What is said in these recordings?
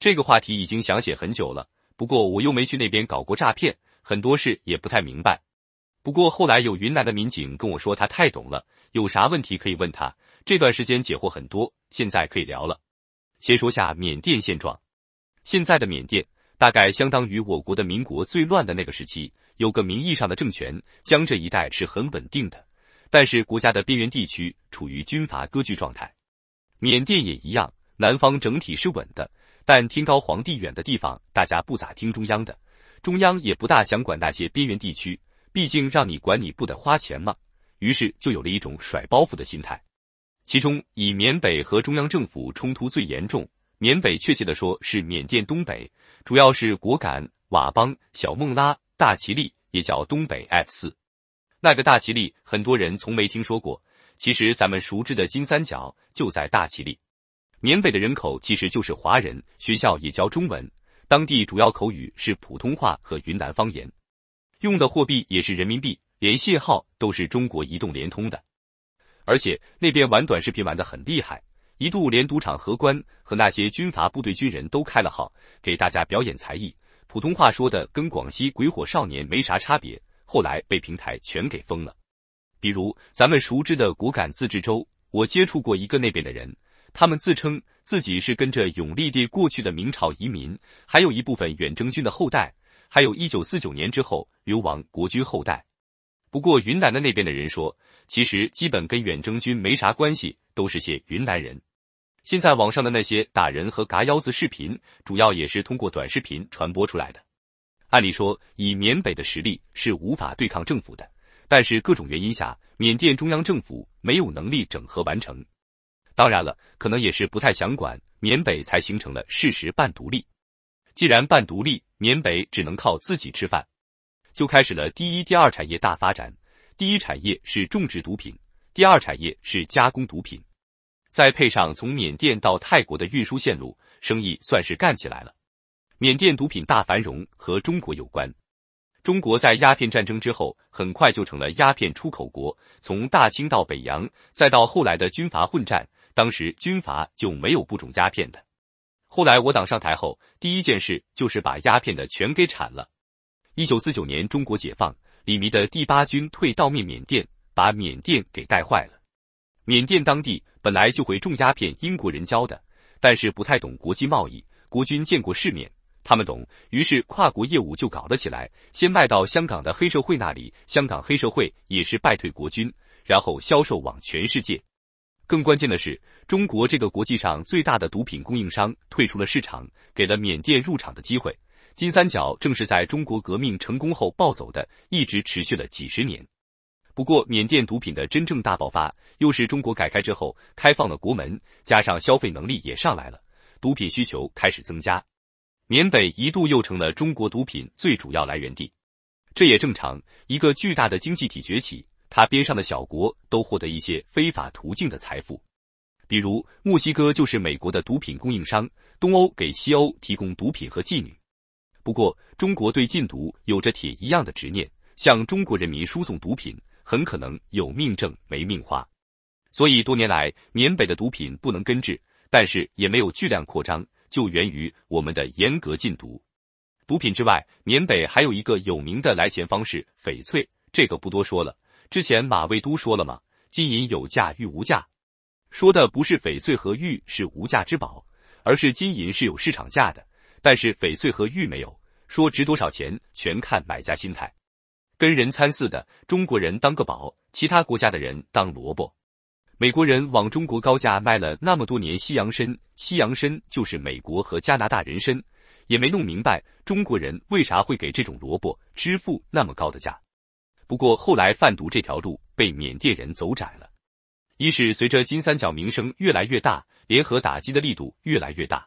这个话题已经想写很久了，不过我又没去那边搞过诈骗，很多事也不太明白。不过后来有云南的民警跟我说，他太懂了，有啥问题可以问他。这段时间解惑很多，现在可以聊了。先说下缅甸现状，现在的缅甸大概相当于我国的民国最乱的那个时期，有个名义上的政权，江浙一带是很稳定的，但是国家的边缘地区处于军阀割据状态。缅甸也一样，南方整体是稳的。但天高皇帝远的地方，大家不咋听中央的，中央也不大想管那些边缘地区，毕竟让你管你不得花钱嘛。于是就有了一种甩包袱的心态。其中以缅北和中央政府冲突最严重，缅北确切的说是缅甸东北，主要是果敢、佤邦、小孟拉、大其力，也叫东北 F 四。那个大其力很多人从没听说过，其实咱们熟知的金三角就在大其力。缅北的人口其实就是华人，学校也教中文，当地主要口语是普通话和云南方言，用的货币也是人民币，连信号都是中国移动、联通的，而且那边玩短视频玩的很厉害，一度连赌场荷官和那些军阀部队军人都开了号，给大家表演才艺，普通话说的跟广西鬼火少年没啥差别，后来被平台全给封了。比如咱们熟知的果敢自治州，我接触过一个那边的人。他们自称自己是跟着永历帝过去的明朝移民，还有一部分远征军的后代，还有一九四九年之后流亡国军后代。不过云南的那边的人说，其实基本跟远征军没啥关系，都是些云南人。现在网上的那些打人和嘎腰子视频，主要也是通过短视频传播出来的。按理说，以缅北的实力是无法对抗政府的，但是各种原因下，缅甸中央政府没有能力整合完成。当然了，可能也是不太想管缅北，才形成了事实半独立。既然半独立，缅北只能靠自己吃饭，就开始了第一、第二产业大发展。第一产业是种植毒品，第二产业是加工毒品，再配上从缅甸到泰国的运输线路，生意算是干起来了。缅甸毒品大繁荣和中国有关，中国在鸦片战争之后很快就成了鸦片出口国，从大清到北洋，再到后来的军阀混战。当时军阀就没有不种鸦片的，后来我党上台后，第一件事就是把鸦片的全给铲了。一九四九年，中国解放，李弥的第八军退到面缅甸，把缅甸给带坏了。缅甸当地本来就会种鸦片，英国人教的，但是不太懂国际贸易。国军见过世面，他们懂，于是跨国业务就搞了起来，先卖到香港的黑社会那里，香港黑社会也是败退国军，然后销售往全世界。更关键的是，中国这个国际上最大的毒品供应商退出了市场，给了缅甸入场的机会。金三角正是在中国革命成功后暴走的，一直持续了几十年。不过，缅甸毒品的真正大爆发，又是中国改开之后开放了国门，加上消费能力也上来了，毒品需求开始增加，缅北一度又成了中国毒品最主要来源地。这也正常，一个巨大的经济体崛起。他边上的小国都获得一些非法途径的财富，比如墨西哥就是美国的毒品供应商，东欧给西欧提供毒品和妓女。不过，中国对禁毒有着铁一样的执念，向中国人民输送毒品很可能有命挣没命花。所以，多年来缅北的毒品不能根治，但是也没有巨量扩张，就源于我们的严格禁毒。毒品之外，缅北还有一个有名的来钱方式——翡翠，这个不多说了。之前马未都说了吗？金银有价玉无价，说的不是翡翠和玉是无价之宝，而是金银是有市场价的，但是翡翠和玉没有，说值多少钱全看买家心态，跟人参似的，中国人当个宝，其他国家的人当萝卜。美国人往中国高价卖了那么多年西洋参，西洋参就是美国和加拿大人参，也没弄明白中国人为啥会给这种萝卜支付那么高的价。不过后来贩毒这条路被缅甸人走窄了，一是随着金三角名声越来越大，联合打击的力度越来越大；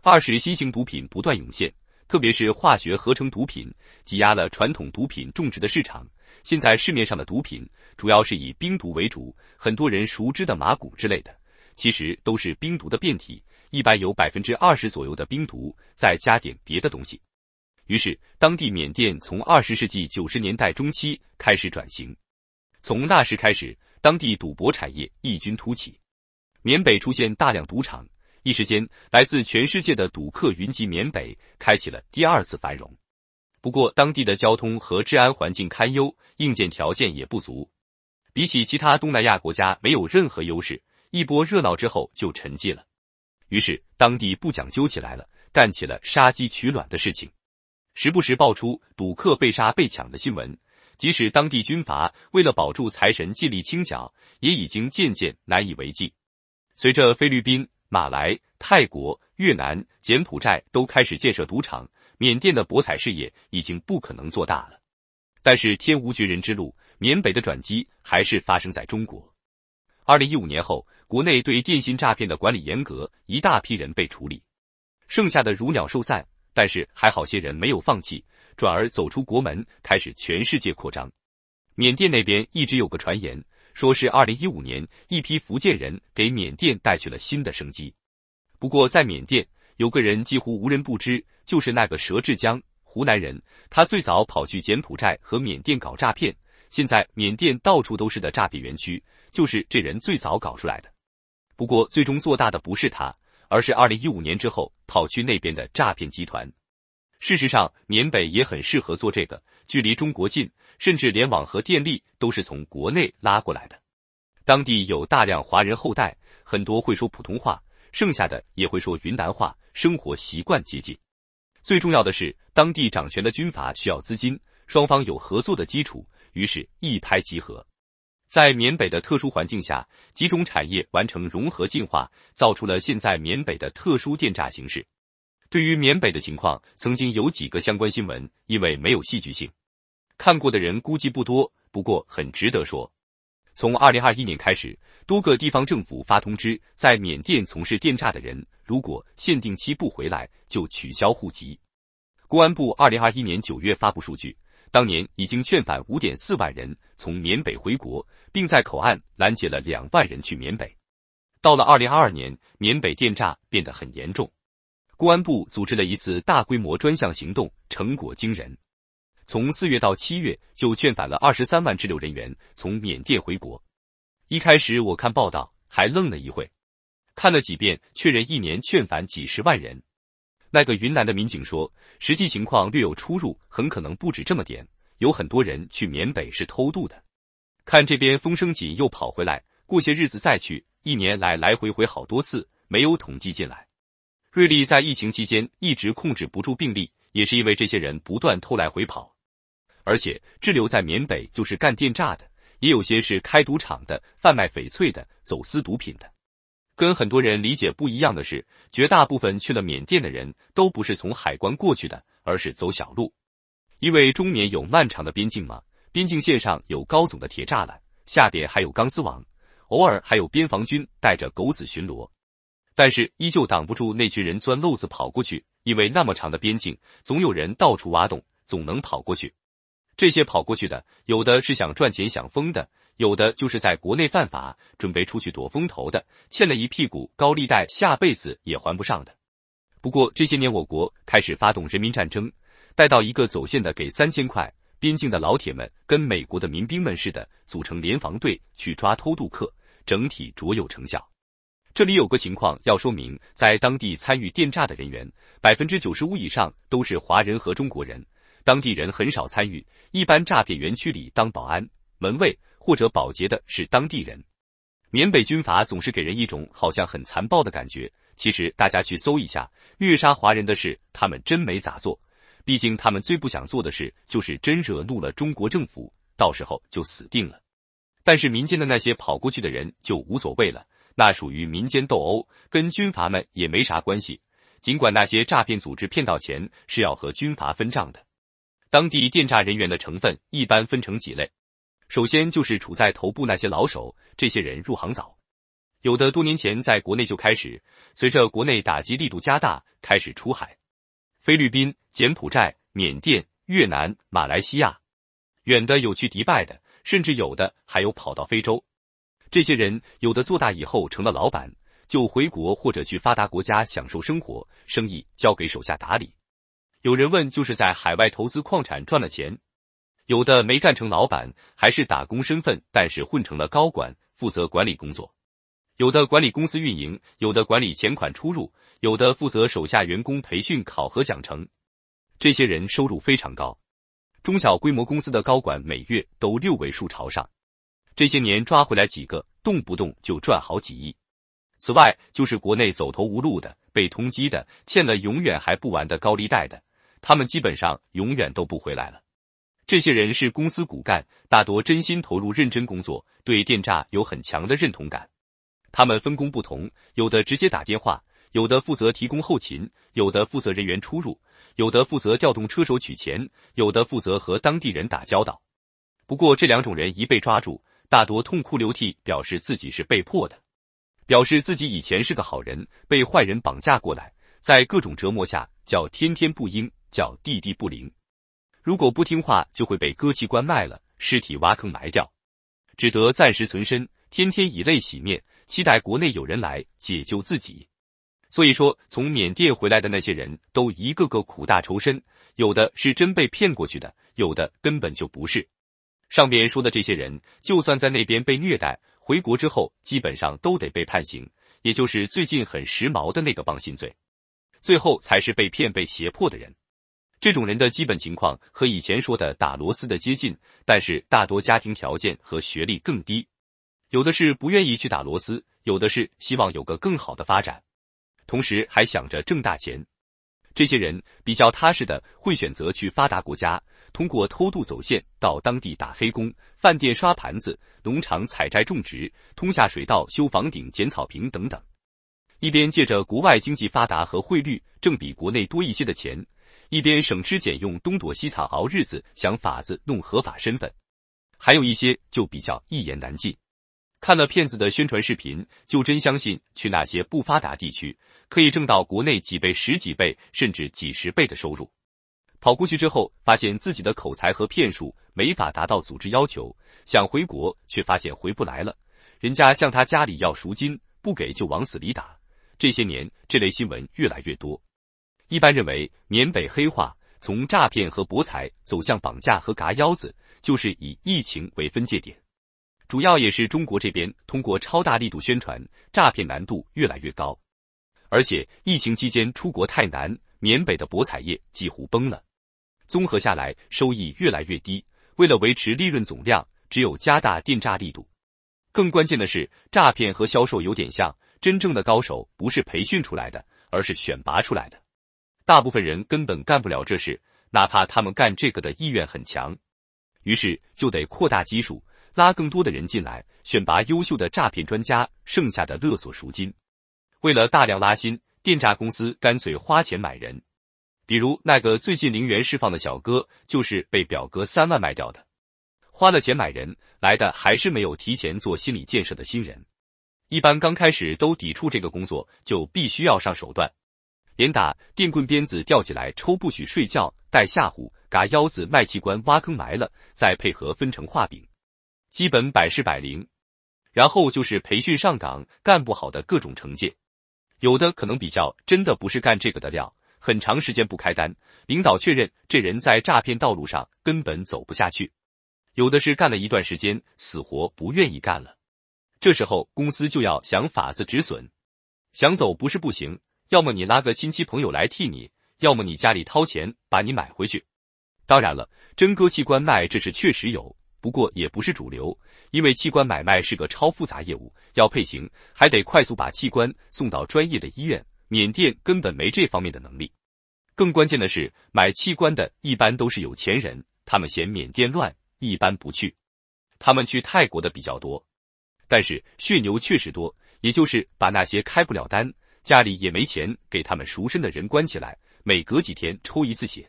二是新型毒品不断涌现，特别是化学合成毒品挤压了传统毒品种植的市场。现在市面上的毒品主要是以冰毒为主，很多人熟知的麻古之类的，其实都是冰毒的变体，一般有百分之二十左右的冰毒，再加点别的东西。于是，当地缅甸从二十世纪九十年代中期开始转型。从那时开始，当地赌博产业异军突起，缅北出现大量赌场，一时间来自全世界的赌客云集缅北，开启了第二次繁荣。不过，当地的交通和治安环境堪忧，硬件条件也不足，比起其他东南亚国家没有任何优势。一波热闹之后就沉寂了，于是当地不讲究起来了，干起了杀鸡取卵的事情。时不时爆出赌客被杀被抢的新闻，即使当地军阀为了保住财神尽力清剿，也已经渐渐难以为继。随着菲律宾、马来、泰国、越南、柬埔寨都开始建设赌场，缅甸的博彩事业已经不可能做大了。但是天无绝人之路，缅北的转机还是发生在中国。二零一五年后，国内对电信诈骗的管理严格，一大批人被处理，剩下的如鸟兽散。但是还好，些人没有放弃，转而走出国门，开始全世界扩张。缅甸那边一直有个传言，说是二零一五年一批福建人给缅甸带去了新的生机。不过在缅甸有个人几乎无人不知，就是那个佘志江，湖南人。他最早跑去柬埔寨和缅甸搞诈骗，现在缅甸到处都是的诈骗园区，就是这人最早搞出来的。不过最终做大的不是他。而是二零一五年之后跑去那边的诈骗集团。事实上，缅北也很适合做这个，距离中国近，甚至连网和电力都是从国内拉过来的。当地有大量华人后代，很多会说普通话，剩下的也会说云南话，生活习惯接近。最重要的是，当地掌权的军阀需要资金，双方有合作的基础，于是一拍即合。在缅北的特殊环境下，几种产业完成融合进化，造出了现在缅北的特殊电诈形式。对于缅北的情况，曾经有几个相关新闻，因为没有戏剧性，看过的人估计不多。不过很值得说，从二零二一年开始，多个地方政府发通知，在缅甸从事电诈的人，如果限定期不回来，就取消户籍。公安部二零二一年九月发布数据。当年已经劝返五点四万人从缅北回国，并在口岸拦截了两万人去缅北。到了二零二二年，缅北电诈变得很严重，公安部组织了一次大规模专项行动，成果惊人。从四月到七月，就劝返了二十三万滞留人员从缅甸回国。一开始我看报道还愣了一会，看了几遍确认，一年劝返几十万人。那个云南的民警说，实际情况略有出入，很可能不止这么点。有很多人去缅北是偷渡的，看这边风声紧又跑回来，过些日子再去，一年来来回回好多次，没有统计进来。瑞丽在疫情期间一直控制不住病例，也是因为这些人不断偷来回跑，而且滞留在缅北就是干电诈的，也有些是开赌场的、贩卖翡翠的、走私毒品的。跟很多人理解不一样的是，绝大部分去了缅甸的人都不是从海关过去的，而是走小路。因为中缅有漫长的边境嘛，边境线上有高耸的铁栅栏，下边还有钢丝网，偶尔还有边防军带着狗子巡逻。但是依旧挡不住那群人钻漏子跑过去，因为那么长的边境，总有人到处挖洞，总能跑过去。这些跑过去的，有的是想赚钱想疯的。有的就是在国内犯法，准备出去躲风头的，欠了一屁股高利贷，下辈子也还不上的。不过这些年，我国开始发动人民战争，带到一个走线的给三千块，边境的老铁们跟美国的民兵们似的，组成联防队去抓偷渡客，整体卓有成效。这里有个情况要说明，在当地参与电诈的人员，百分之九十五以上都是华人和中国人，当地人很少参与，一般诈骗园区里当保安、门卫。或者保洁的是当地人，缅北军阀总是给人一种好像很残暴的感觉。其实大家去搜一下虐杀华人的事，他们真没咋做。毕竟他们最不想做的事就是真惹怒了中国政府，到时候就死定了。但是民间的那些跑过去的人就无所谓了，那属于民间斗殴，跟军阀们也没啥关系。尽管那些诈骗组织骗到钱是要和军阀分账的，当地电诈人员的成分一般分成几类。首先就是处在头部那些老手，这些人入行早，有的多年前在国内就开始，随着国内打击力度加大，开始出海，菲律宾、柬埔寨、缅甸、越南、马来西亚，远的有去迪拜的，甚至有的还有跑到非洲。这些人有的做大以后成了老板，就回国或者去发达国家享受生活，生意交给手下打理。有人问，就是在海外投资矿产赚了钱。有的没干成，老板还是打工身份，但是混成了高管，负责管理工作；有的管理公司运营，有的管理钱款出入，有的负责手下员工培训、考核、奖惩。这些人收入非常高，中小规模公司的高管每月都六位数朝上。这些年抓回来几个，动不动就赚好几亿。此外，就是国内走投无路的、被通缉的、欠了永远还不完的高利贷的，他们基本上永远都不回来了。这些人是公司骨干，大多真心投入、认真工作，对电诈有很强的认同感。他们分工不同，有的直接打电话，有的负责提供后勤，有的负责人员出入，有的负责调动车手取钱，有的负责和当地人打交道。不过这两种人一被抓住，大多痛哭流涕，表示自己是被迫的，表示自己以前是个好人，被坏人绑架过来，在各种折磨下叫天天不应，叫地地不灵。如果不听话，就会被割器官卖了，尸体挖坑埋掉，只得暂时存身，天天以泪洗面，期待国内有人来解救自己。所以说，从缅甸回来的那些人都一个个苦大仇深，有的是真被骗过去的，有的根本就不是。上边说的这些人，就算在那边被虐待，回国之后基本上都得被判刑，也就是最近很时髦的那个帮信罪，最后才是被骗被胁迫的人。这种人的基本情况和以前说的打螺丝的接近，但是大多家庭条件和学历更低，有的是不愿意去打螺丝，有的是希望有个更好的发展，同时还想着挣大钱。这些人比较踏实的会选择去发达国家，通过偷渡走线到当地打黑工、饭店刷盘子、农场采摘种植、通下水道、修房顶、剪草坪等等，一边借着国外经济发达和汇率正比国内多一些的钱。一边省吃俭用，东躲西藏熬日子，想法子弄合法身份；还有一些就比较一言难尽。看了骗子的宣传视频，就真相信去那些不发达地区可以挣到国内几倍、十几倍甚至几十倍的收入。跑过去之后，发现自己的口才和骗术没法达到组织要求，想回国却发现回不来了，人家向他家里要赎金，不给就往死里打。这些年，这类新闻越来越多。一般认为，缅北黑化从诈骗和博彩走向绑架和嘎腰子，就是以疫情为分界点。主要也是中国这边通过超大力度宣传，诈骗难度越来越高，而且疫情期间出国太难，缅北的博彩业几乎崩了。综合下来，收益越来越低，为了维持利润总量，只有加大电诈力度。更关键的是，诈骗和销售有点像，真正的高手不是培训出来的，而是选拔出来的。大部分人根本干不了这事，哪怕他们干这个的意愿很强，于是就得扩大基数，拉更多的人进来，选拔优秀的诈骗专家。剩下的勒索赎金，为了大量拉新，电诈公司干脆花钱买人。比如那个最近零元释放的小哥，就是被表哥三万卖掉的。花了钱买人来的还是没有提前做心理建设的新人，一般刚开始都抵触这个工作，就必须要上手段。连打电棍、鞭子吊起来抽，不许睡觉，带吓唬，嘎腰子、卖器官、挖坑埋了，再配合分成画饼，基本百试百灵。然后就是培训上岗，干不好的各种惩戒，有的可能比较真的不是干这个的料，很长时间不开单，领导确认这人在诈骗道路上根本走不下去。有的是干了一段时间，死活不愿意干了，这时候公司就要想法子止损，想走不是不行。要么你拉个亲戚朋友来替你，要么你家里掏钱把你买回去。当然了，真割器官卖这是确实有，不过也不是主流，因为器官买卖是个超复杂业务，要配型还得快速把器官送到专业的医院，缅甸根本没这方面的能力。更关键的是，买器官的一般都是有钱人，他们嫌缅甸乱，一般不去，他们去泰国的比较多。但是血牛确实多，也就是把那些开不了单。家里也没钱给他们赎身的人关起来，每隔几天抽一次血。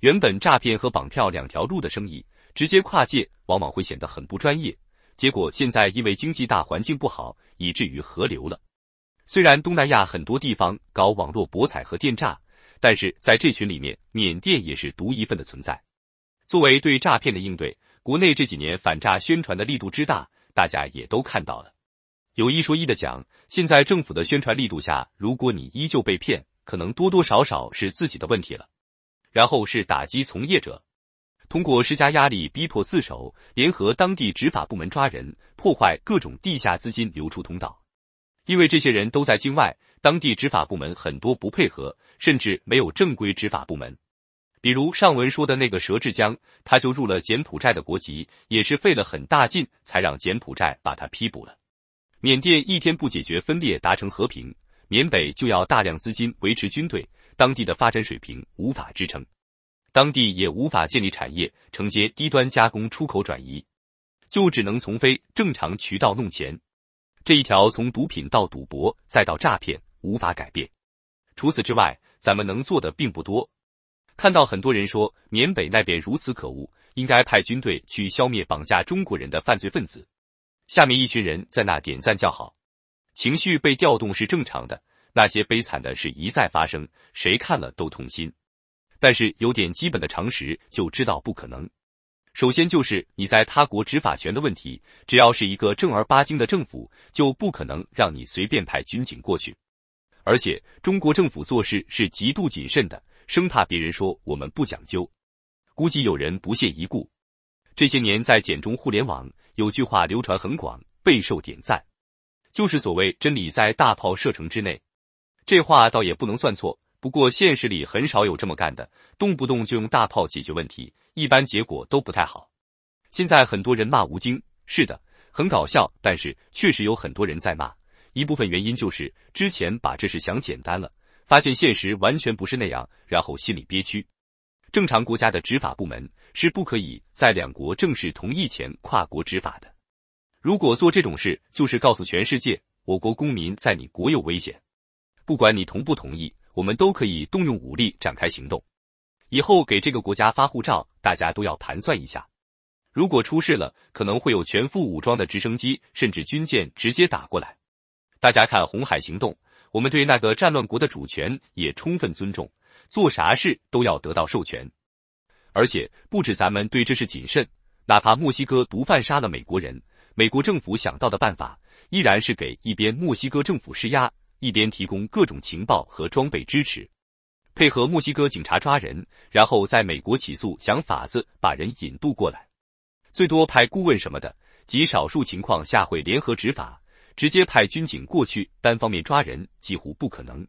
原本诈骗和绑票两条路的生意直接跨界，往往会显得很不专业。结果现在因为经济大环境不好，以至于合流了。虽然东南亚很多地方搞网络博彩和电诈，但是在这群里面，缅甸也是独一份的存在。作为对诈骗的应对，国内这几年反诈宣传的力度之大，大家也都看到了。有一说一的讲，现在政府的宣传力度下，如果你依旧被骗，可能多多少少是自己的问题了。然后是打击从业者，通过施加压力逼迫自首，联合当地执法部门抓人，破坏各种地下资金流出通道。因为这些人都在境外，当地执法部门很多不配合，甚至没有正规执法部门。比如上文说的那个佘志江，他就入了柬埔寨的国籍，也是费了很大劲才让柬埔寨把他批捕了。缅甸一天不解决分裂，达成和平，缅北就要大量资金维持军队，当地的发展水平无法支撑，当地也无法建立产业，承接低端加工出口转移，就只能从非正常渠道弄钱，这一条从毒品到赌博再到诈骗，无法改变。除此之外，咱们能做的并不多。看到很多人说缅北那边如此可恶，应该派军队去消灭绑架中国人的犯罪分子。下面一群人在那点赞叫好，情绪被调动是正常的。那些悲惨的事一再发生，谁看了都痛心。但是有点基本的常识就知道不可能。首先就是你在他国执法权的问题，只要是一个正儿八经的政府，就不可能让你随便派军警过去。而且中国政府做事是极度谨慎的，生怕别人说我们不讲究。估计有人不屑一顾。这些年在简中互联网。有句话流传很广，备受点赞，就是所谓“真理在大炮射程之内”。这话倒也不能算错，不过现实里很少有这么干的，动不动就用大炮解决问题，一般结果都不太好。现在很多人骂吴京，是的，很搞笑，但是确实有很多人在骂。一部分原因就是之前把这事想简单了，发现现实完全不是那样，然后心里憋屈。正常国家的执法部门。是不可以在两国正式同意前跨国执法的。如果做这种事，就是告诉全世界，我国公民在你国有危险，不管你同不同意，我们都可以动用武力展开行动。以后给这个国家发护照，大家都要盘算一下。如果出事了，可能会有全副武装的直升机甚至军舰直接打过来。大家看红海行动，我们对那个战乱国的主权也充分尊重，做啥事都要得到授权。而且不止咱们对这事谨慎，哪怕墨西哥毒贩杀了美国人，美国政府想到的办法依然是给一边墨西哥政府施压，一边提供各种情报和装备支持，配合墨西哥警察抓人，然后在美国起诉，想法子把人引渡过来。最多派顾问什么的，极少数情况下会联合执法，直接派军警过去单方面抓人几乎不可能。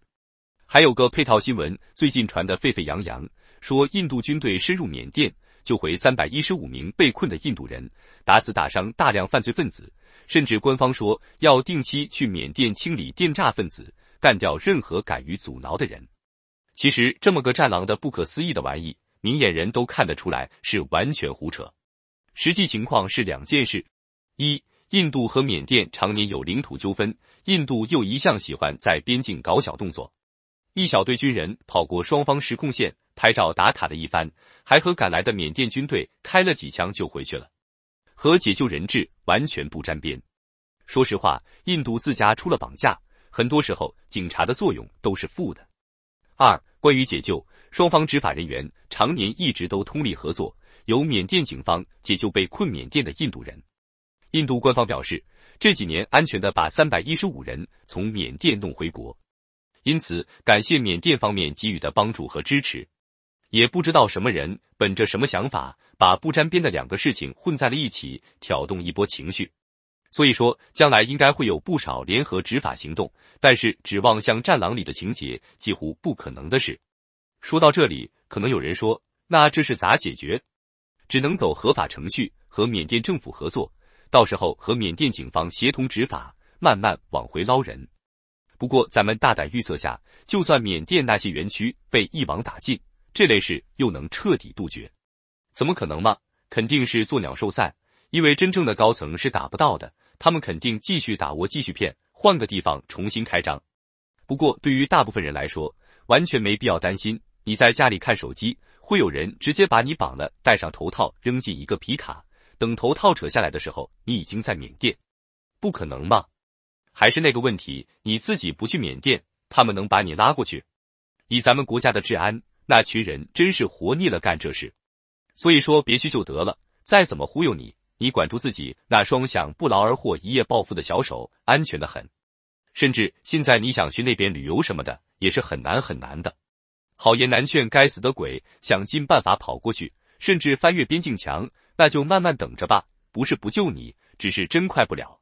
还有个配套新闻，最近传得沸沸扬扬。说印度军队深入缅甸救回三百一十五名被困的印度人，打死打伤大量犯罪分子，甚至官方说要定期去缅甸清理电诈分子，干掉任何敢于阻挠的人。其实这么个战狼的不可思议的玩意，明眼人都看得出来是完全胡扯。实际情况是两件事：一、印度和缅甸常年有领土纠纷，印度又一向喜欢在边境搞小动作，一小队军人跑过双方实控线。拍照打卡了一番，还和赶来的缅甸军队开了几枪就回去了，和解救人质完全不沾边。说实话，印度自家出了绑架，很多时候警察的作用都是负的。二、关于解救，双方执法人员常年一直都通力合作，由缅甸警方解救被困缅甸的印度人。印度官方表示，这几年安全的把三百一十五人从缅甸弄回国，因此感谢缅甸方面给予的帮助和支持。也不知道什么人本着什么想法，把不沾边的两个事情混在了一起，挑动一波情绪。所以说，将来应该会有不少联合执法行动，但是指望像《战狼》里的情节，几乎不可能的事。说到这里，可能有人说，那这是咋解决？只能走合法程序，和缅甸政府合作，到时候和缅甸警方协同执法，慢慢往回捞人。不过，咱们大胆预测下，就算缅甸那些园区被一网打尽。这类事又能彻底杜绝？怎么可能嘛？肯定是做鸟兽散，因为真正的高层是打不到的，他们肯定继续打窝，继续骗，换个地方重新开张。不过对于大部分人来说，完全没必要担心。你在家里看手机，会有人直接把你绑了，戴上头套扔进一个皮卡，等头套扯下来的时候，你已经在缅甸。不可能吧？还是那个问题，你自己不去缅甸，他们能把你拉过去？以咱们国家的治安。那群人真是活腻了，干这事，所以说别去就得了。再怎么忽悠你，你管住自己那双想不劳而获一夜暴富的小手，安全的很。甚至现在你想去那边旅游什么的，也是很难很难的。好言难劝，该死的鬼，想尽办法跑过去，甚至翻越边境墙，那就慢慢等着吧。不是不救你，只是真快不了。